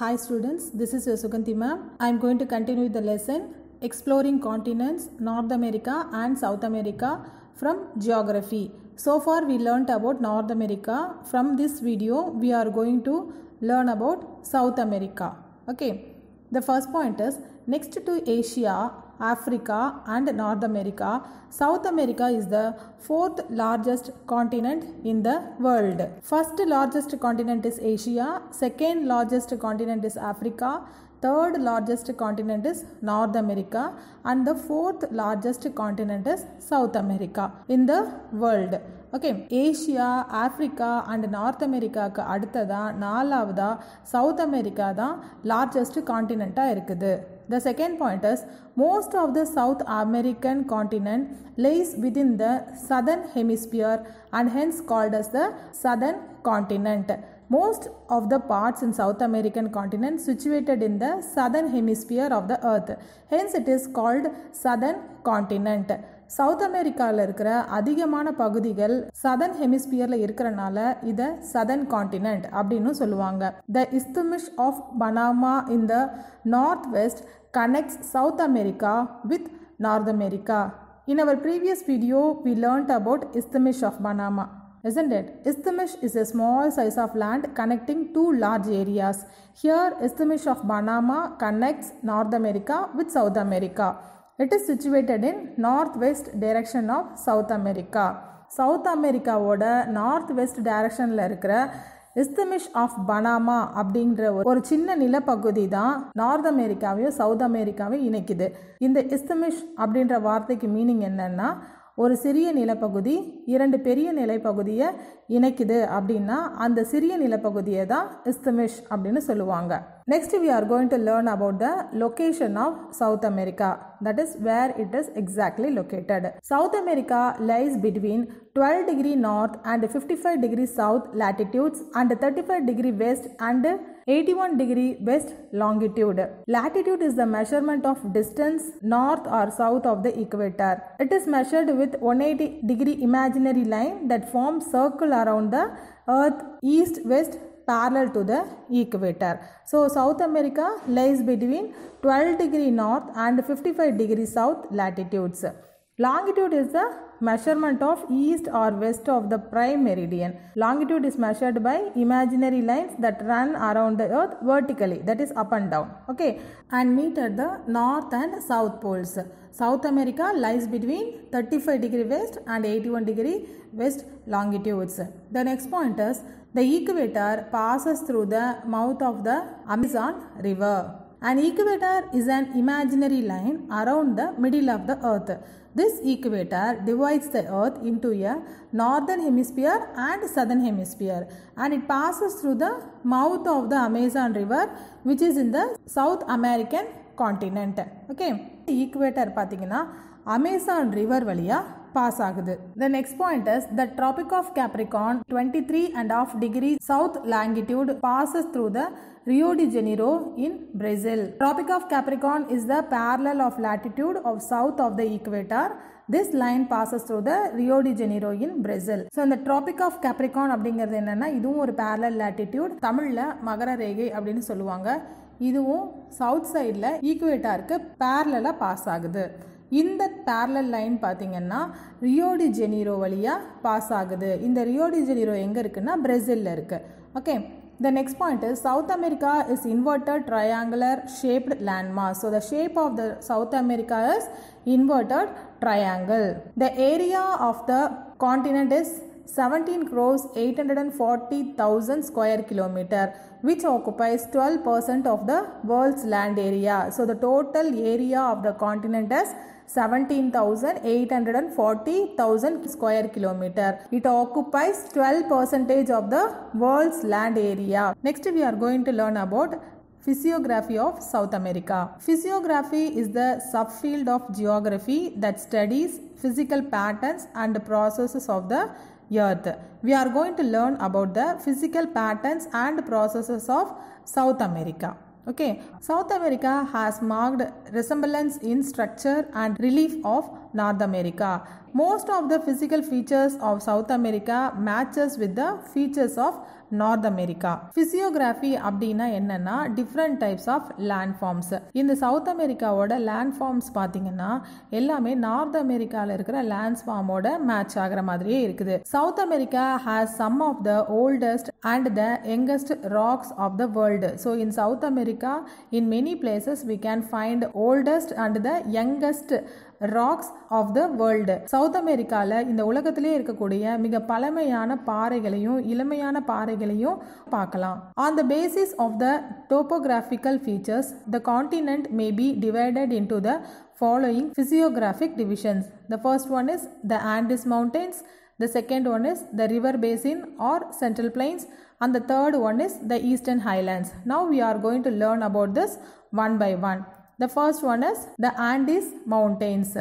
Hi students, this is Yosuganti ma'am. I am going to continue the lesson Exploring Continents, North America and South America from Geography. So far we learnt about North America. From this video we are going to learn about South America. Okay. The first point is next to Asia, Africa and North America, South America is the fourth largest continent in the world. First largest continent is Asia, second largest continent is Africa, third largest continent is North America and the fourth largest continent is South America in the world. Okay Asia Africa and north அமெரிக்காவுக்கு அடுத்ததாக நாலாவதாக South America தான் largest காண்டினெண்ட்டாக இருக்குது the second point is most of the South American continent lays within the southern hemisphere and hence called as the southern continent. Most of the parts in South American continent situated in the southern hemisphere of the earth. Hence it is called southern continent. South அமெரிக்காவில் இருக்கிற அதிகமான பகுதிகள் சதன் ஹெமிஸ்பியரில் இருக்கிறனால இத Sathan continent அப்படின்னு சொல்லுவாங்க the isthmus of Panama in the north west connects South America with North America in our previous video we learned about isthmus of Panama isn't it isthmus is a small size of land connecting two large areas here isthmus of Panama connects North America with South America it is situated in north west direction of South America South அமெரிக்காவோட north west டைரக்ஷனில் இருக்கிற இஸ்தமிஷ் of Panama அப்படின்ற ஒரு சின்ன நிலப்பகுதி தான் north அமெரிக்காவையும் south அமெரிக்காவையும் இணைக்குது இந்த இஸ்தமிஷ் அப்படின்ற வார்த்தைக்கு மீனிங் என்னன்னா ஒரு சிறிய நிலப்பகுதி இரண்டு பெரிய நிலப்பகுதியை இணைக்குது அப்படின்னா அந்த சிறிய நிலப்பகுதியை தான் இஸ்தமிஷ் அப்படின்னு சொல்லுவாங்க next we are going to learn about the location of South America that is where it is exactly located South America lies between twelve degree north and fifty five degree south latitudes and thirty five degree west and 81 degree west longitude. Latitude is the measurement of distance north or south of the equator. It is measured with 180 degree imaginary line that forms circle around the earth east west parallel to the equator. So South America lies between 12 degree north and 55 degree south latitudes. Longitude is the measurement of east or west of the prime meridian. Longitude is measured by imaginary lines that run around the earth vertically that is up and down okay and meet at the north and south poles. South America lies between 35 degree west and 81 degree west longitudes. The next point is the equator passes through the mouth of the Amazon river. An equator is an imaginary line around the middle of the earth. This equator divides the earth into a northern hemisphere and southern hemisphere and it passes through the mouth of the Amazon river which is in the South American continent. Okay. equator பார்த்தீங்கன்னா Amazon river வழியாக pass ஆகுது the next point is the tropic of Capricorn twenty three half degree south longitude passes through the Rio de Janeiro in Brazil. Tropic of Capricorn is the parallel of latitude of south of the this line passes through the Rio Janeiro in Brazil so இந்த tropic of Capricorn அப்படிங்கிறது என்னென்னா இதுவும் ஒரு parallel latitude தமிழில் மகர ரேகை அப்படின்னு சொல்லுவாங்க இதுவும் சவுத் சைடில் ஈக்குவேட்டாருக்கு பேரலாக பாஸ் ஆகுது இந்த பேரலல் லைன் பார்த்தீங்கன்னா ரியோடி ஜெனீரோ வழியாக பாஸ் ஆகுது இந்த ரியோடி ஜெனீரோ எங்கே இருக்குன்னா பிரேசிலில் இருக்குது okay The next point is South America is inverted triangular shaped landmass. So the shape of the South America is inverted triangle. The area of the continent is 17 crores 840,000 square kilometer which occupies 12% of the world's land area. So the total area of the continent is 17,840,000 square kilometer. It occupies 12% of the world's land area. Next we are going to learn about Physiography of South America. Physiography is the subfield of geography that studies physical patterns and processes of the earth. We are going to learn about the physical patterns and processes of South America. Okay, South America has marked resemblance in structure and relief of North America. Most of the physical features of South America matches with the features of North America physiography அப்படின்னா என்னன்னா different types of land forms இந்த South அமெரிக்காவோட land forms பார்த்தீங்கன்னா எல்லாமே north அமெரிக்காவில் இருக்கிற land ஃபார்மோட match ஆகிற மாதிரியே இருக்குது South America has some of the oldest and the youngest rocks of the world so in South America in many places we can find oldest and the youngest rocks of the world South அமெரிக்காவில் இந்த உலகத்திலே இருக்கக்கூடிய மிக பழமையான பாறைகளையும் இளமையான பாறைகளையும் பார்க்கலாம் on the basis of the topographical features the continent may be divided in to the following physiographic divisions the first one is the Andes mountains the second one is the river basin or central plains அந்த third one is is the eastern highlands. Now we are going to learn about this one by The first one is the Andes Mountains.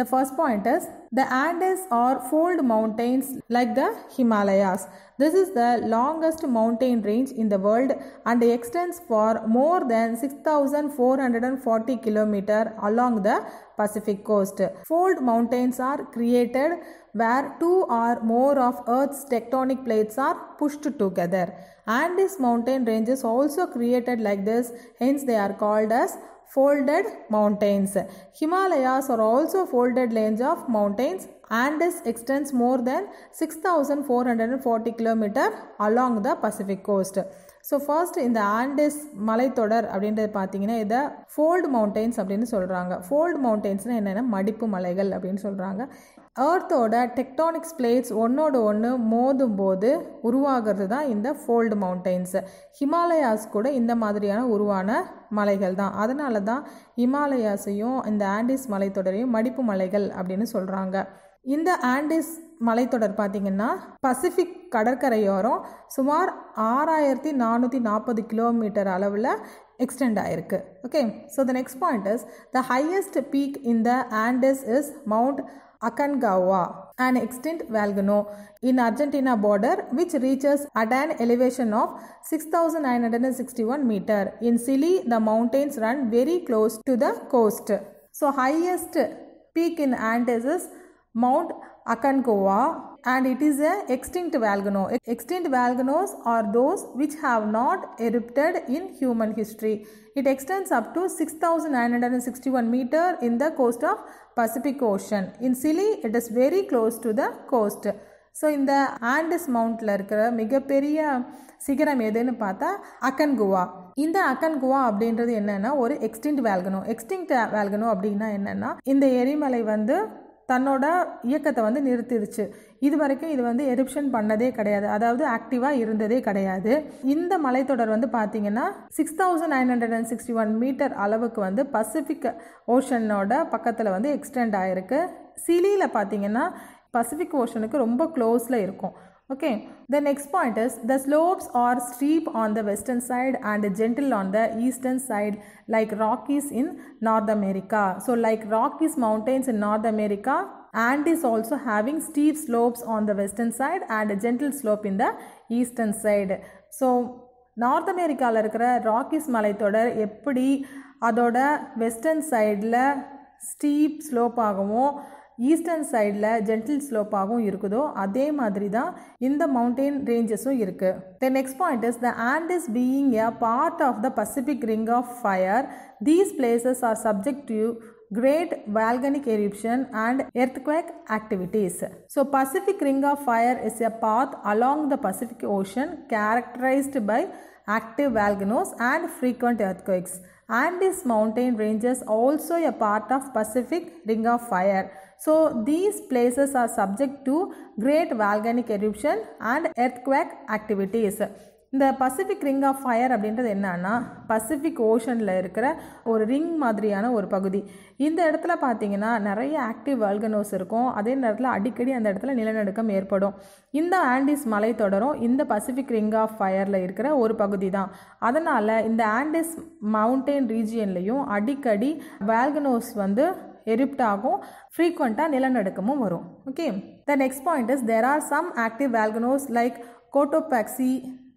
The first point is the Andes are fold mountains like the Himalayas. This is the longest mountain range in the world and extends for more than 6440 km along the Pacific coast. Fold mountains are created where two or more of Earth's tectonic plates are pushed together. Andes mountain ranges also created like this, hence they are called as folded mountains. Himalayas are also folded range of mountains. Andes extends more than 6,440 km along the Pacific coast. So first இந்த Andes மலைத்தொடர் அப்படின்றது பார்த்தீங்கன்னா இதை fold mountains அப்படின்னு சொல்கிறாங்க fold மவுண்டெயின்ஸ்னால் என்னென்ன மடிப்பு மலைகள் அப்படின்னு சொல்கிறாங்க ஏர்த்தோட டெக்டானிக்ஸ் பிளேட்ஸ் ஒன்றோட ஒன்று மோதும் போது உருவாகிறது தான் இந்த ஃபோல்டு மவுண்டெயின்ஸு ஹிமாலயாஸ் கூட இந்த மாதிரியான உருவான மலைகள் தான் அதனால தான் ஹிமாலயாஸையும் இந்த ஆண்டிஸ் மலைத்தொடரையும் மடிப்பு மலைகள் அப்படின்னு சொல்கிறாங்க இந்த ஆண்டிஸ் மலைத்தொடர் பார்த்திங்கன்னா பசிபிக் கடற்கரையோரம் சுமார் ஆறாயிரத்தி நானூற்றி நாற்பது கிலோமீட்டர் அளவில் எக்ஸ்டெண்ட் ஆயிருக்கு okay so the next point is the highest peak in the Andes is mount Aconcagua, an extinct volcano in Argentina border which reaches at an elevation of 6961 meter. In Chile, the mountains run very close to the coast. So highest peak in Andes is Mount Aconcagua and it is a extinct volcano. Extinct volcanoes are those which have not erupted in human history. It extends up to 6961 meter in the coast of Pacific ocean in Chile it is very close to the coast so இந்த Andes மவுண்டில் இருக்கிற மிகப்பெரிய சிகரம் எதுன்னு பார்த்தா அக்கன்குவா இந்த அக்கன்குவா அப்படின்றது என்னென்னா ஒரு எக்ஸ்டிங்ட் வேல்கனோ எக்ஸ்டிங்ட் வேல்கனோ அப்படின்னா என்னென்னா இந்த எரிமலை வந்து தன்னோட இயக்கத்தை வந்து நிறுத்திடுச்சு இது வரைக்கும் இது வந்து எரிப்ஷன் பண்ணதே கிடையாது அதாவது ஆக்டிவாக இருந்ததே கிடையாது இந்த மலைத்தொடர் வந்து பார்த்தீங்கன்னா six thousand nine hundred and sixty one metre அளவுக்கு வந்து பசிபிக் ஓஷனோட பக்கத்தில் வந்து எக்ஸ்டெண்ட் ஆகிருக்கு சிலியில் பார்த்தீங்கன்னா பசிபிக் ஓஷனுக்கு ரொம்ப க்ளோஸில் இருக்கும் Okay, the next point is the slopes are steep on the western side and gentle on the eastern side like Rockies in North America. So like Rockies mountains in North America, and is also having steep slopes on the western side and a gentle slope in the eastern side. So North north அமெரிக்காவில் இருக்கிற Rockies மலைத்தொடர் western side western steep slope ஸ்லோப்பாகவும் eastern சைடில் gentle ஸ்லோப்பாகவும் இருக்குதோ அதே மாதிரி தான் இந்த மவுண்டெயின் ரேஞ்சஸும் இருக்குது the next point is the Andes is being a part of the Pacific ring of fire these places are subject to great volcanic eruption and earthquake activities so Pacific ring of fire is a path along the Pacific ocean characterised by active volcanoes and frequent earthquakes and these mountain ranges also a part of pacific ring of fire So these places are subject to great volcanic eruption and earthquake activities. இந்த Pacific ring of fire அப்படின்றது என்னன்னா Pacific ஓஷனில் இருக்கிற ஒரு ring மாதிரியான ஒரு பகுதி இந்த இடத்துல பார்த்தீங்கன்னா நிறைய ஆக்டிவ் வால்கனோஸ் இருக்கும் அதே நேரத்தில் அடிக்கடி அந்த இடத்துல நிலநடுக்கம் ஏற்படும் இந்த ஆண்டிஸ் மலை தொடரும் இந்த பசிபிக் ரிங் ஆஃப் ஃபயரில் இருக்கிற ஒரு பகுதி தான் அதனால் இந்த ஆண்டிஸ் மவுண்டெயின் ரீஜியன்லேயும் அடிக்கடி வால்கனோஸ் வந்து எரிப்ட் ஆகும் ஃப்ரீக்வெண்ட்டாக நிலநடுக்கமும் வரும் okay the next point is there are some active volcanoes like Cotopaxi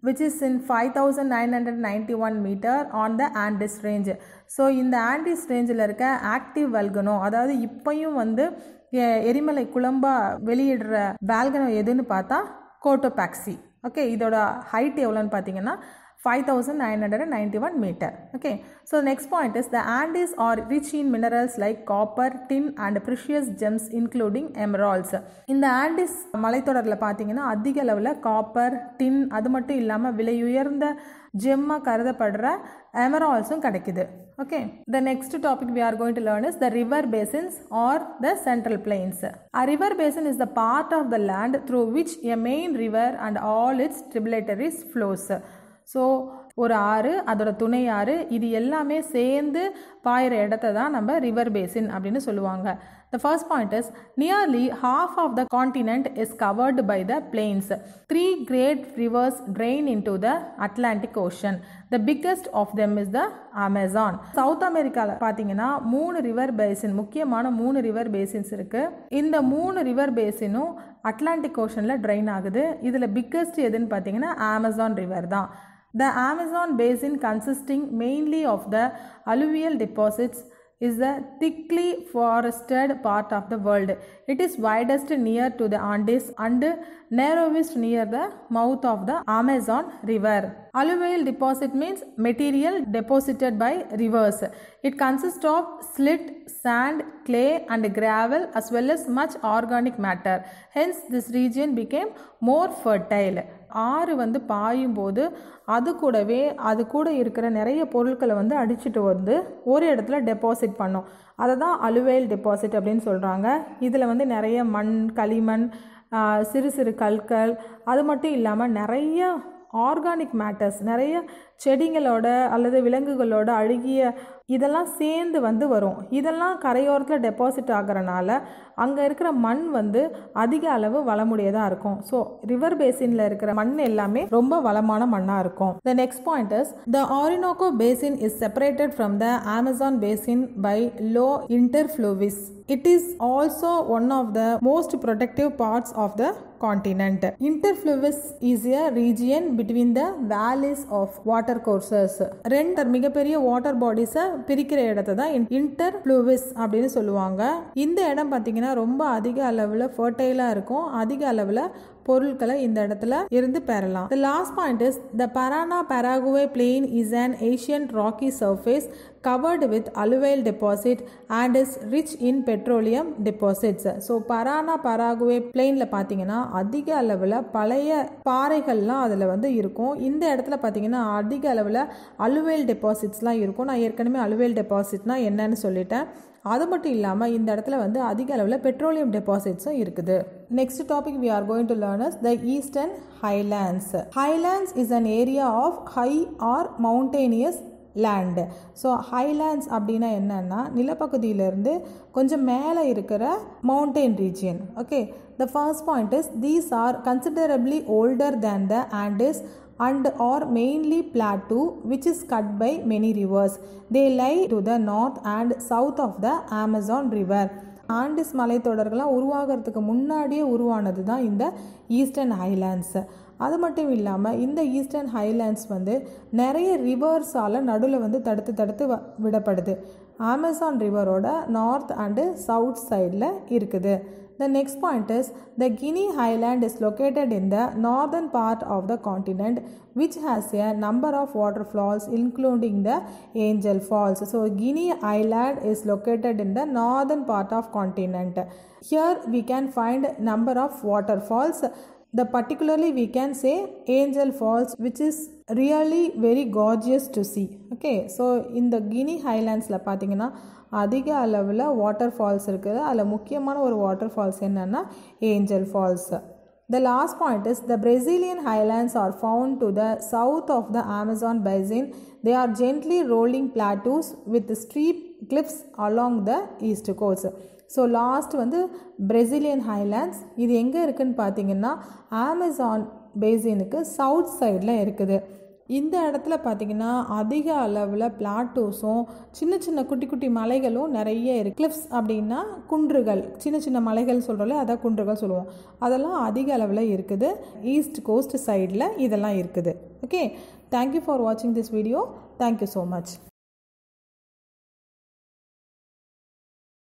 which is in five thousand nine hundred ninety one metre on the Andes range so இந்த ஆண்டிஸ் ரேஞ்சில் இருக்க active volcano அதாவது இப்பையும் வந்து எரிமலை குழம்பாக வெளியிடுற வேல்கனோ எதுன்னு பார்த்தா கோட்டோபாக்சி okay இதோட ஹைட் எவ்வளோன்னு பார்த்தீங்கன்னா 5991 meter okay so next point is the andes are rich in minerals like copper tin and precious gems including emeralds இந்த ஆண்டிஸ் மலைத்தொடரில் பார்த்தீங்கன்னா அதிக அளவில் காப்பர் டின் அது மட்டும் இல்லாமல் விலையுயர்ந்த ஜெம்மாக கருதப்படுற எமரால்ஸும் கிடைக்குது okay the next topic we are going to learn is the river basins or the central plains a river basin is the part of the land through which a main river and all its tributaries flows so ஒரு ஆறு அதோட துணை ஆறு இது எல்லாமே சேர்ந்து பாயிற இடத்த தான் நம்ம ரிவர் பேசின் அப்படின்னு சொல்லுவாங்க the first point is nearly half of the continent is covered by the plains three great rivers drain in to the Atlantic ocean the biggest of them is the Amazon South அமெரிக்காவில் பார்த்தீங்கன்னா மூணு river basin முக்கியமான மூணு river பேசின்ஸ் இருக்குது இந்த மூணு river பேசினும் Atlantic ஓஷனில் ட்ரெயின் ஆகுது இதில் பிக்கஸ்ட் எதுன்னு பார்த்தீங்கன்னா அமேசான் ரிவர் தான் The Amazon basin consisting mainly of the alluvial deposits is the thickly forested part of the world. It is widest near to the Andes and narrowest near the mouth of the Amazon river. Alluvial deposit means material deposited by rivers. It consists of slit, sand, clay and gravel as well as much organic matter. Hence this region became more fertile. ஆறு வந்து பாயும் போது அது கூடவே அது கூட இருக்கிற நிறைய பொருட்களை வந்து அடிச்சுட்டு வந்து ஒரு இடத்துல டெபாசிட் பண்ணும் அதை தான் அலுவேல் டெபாசிட் அப்படின்னு சொல்கிறாங்க இதில் வந்து நிறைய மண் களிமண் சிறு சிறு கற்கள் அது மட்டும் இல்லாமல் நிறைய ஆர்கானிக் மேட்டர்ஸ் நிறைய செடிங்களோட அல்லது விலங்குகளோட அழுகிய இதெல்லாம் சேர்ந்து வந்து வரும் இதெல்லாம் கரையோரத்தில் டெபாசிட் ஆகிறனால அங்கே இருக்கிற மண் வந்து அதிக அளவு வளமுடையதாக இருக்கும் ஸோ ரிவர் பேசினில் இருக்கிற மண் எல்லாமே ரொம்ப வளமான மண்ணாக இருக்கும் the next point is the Orinoco basin is separated from the Amazon basin by low interfluves it is also one of the most productive parts of the continent. Interfluves is a region between the valleys of water courses ரெண்டு மிகப்பெரிய water பாடிஸை பிரிக்கிற இடத்த தான் inter ப்ளூவிஸ் அப்படின்னு சொல்லுவாங்க இந்த இடம் பார்த்தீங்கன்னா ரொம்ப அதிக அளவில் ஃபர்டைலாக இருக்கும் அதிக அளவில் பொருட்களை இந்த இடத்துல இருந்து பெறலாம் the last point is the Parana Paraguay plain is an Asian rocky surface covered with alluvial deposit and is rich in petroleum deposits so Parana Paraguay பிளெயினில் பார்த்தீங்கன்னா அதிக அளவில் பழைய பாறைகள்லாம் அதில் வந்து இருக்கும் இந்த இடத்துல பார்த்தீங்கன்னா அதிக அளவில் அலுவல் டெபாசிட்ஸ்லாம் இருக்கும் நான் ஏற்கனவே அலுவல் டெபாசிட்னா என்னன்னு சொல்லிட்டேன் அது மட்டும் இல்லாமல் இந்த இடத்துல வந்து அதிக அளவில் பெட்ரோலியம் டெபாசிட்ஸும் இருக்குது next topic we are going to learn is the eastern highlands highlands is an area of high or mountainous land so highlands அப்படின்னா என்னென்னா நிலப்பகுதியிலேருந்து கொஞ்சம் மேலே இருக்கிற mountain region okay the first point is these are considerably older than the and is and are mainly plateau which is cut by many rivers. They lie to the north and south of the Amazon River. Andes மலைத்தொடர்கள்லாம் உருவாகிறதுக்கு முன்னாடியே உருவானது தான் இந்த eastern ஹைலாண்ட்ஸு அது மட்டும் இல்லாமல் இந்த ஈஸ்டர்ன் ஹைலாண்ட்ஸ் வந்து நிறைய ரிவர்ஸால் நடுவில் வந்து தடுத்து தடுத்து விடப்படுது அமேசான் ரிவரோட நார்த் அண்டு சவுத் சைடில் இருக்குது The next point is the Guinea Highland is located in the northern part of the continent which has a number of waterfalls including the Angel Falls. So Guinea Island is located in the northern part of continent. Here we can find number of waterfalls the particularly we can say angel falls which is really very gorgeous to see okay so in the guinea Highlands, பார்த்தீங்கன்னா அதிக அளவில் water falls இருக்குது அதில் முக்கியமான ஒரு water falls என்னென்னா Angel falls the last point is the Brazilian highlands are found to the south of the Amazon basin they are gently rolling plateaus with steep cliffs along the east கோர்ஸ் so last வந்து Brazilian highlands இது எங்கே இருக்குதுன்னு பார்த்தீங்கன்னா Amazon பேசினுக்கு south சைடில் இருக்குது இந்த இடத்துல பார்த்தீங்கன்னா அதிக அளவில் பிளாட்டோஸும் சின்ன சின்ன குட்டி குட்டி மலைகளும் நிறைய இருக்குது கிளிப்ஸ் அப்படின்னா குன்றுகள் சின்ன சின்ன மலைகள் சொல்கிறோம்ல அதான் குன்றுகள் சொல்லுவோம் அதெல்லாம் அதிக அளவில் இருக்குது ஈஸ்ட் கோஸ்ட் சைடில் இதெல்லாம் இருக்குது ஓகே தேங்க்யூ ஃபார் வாட்சிங் this video thank you so much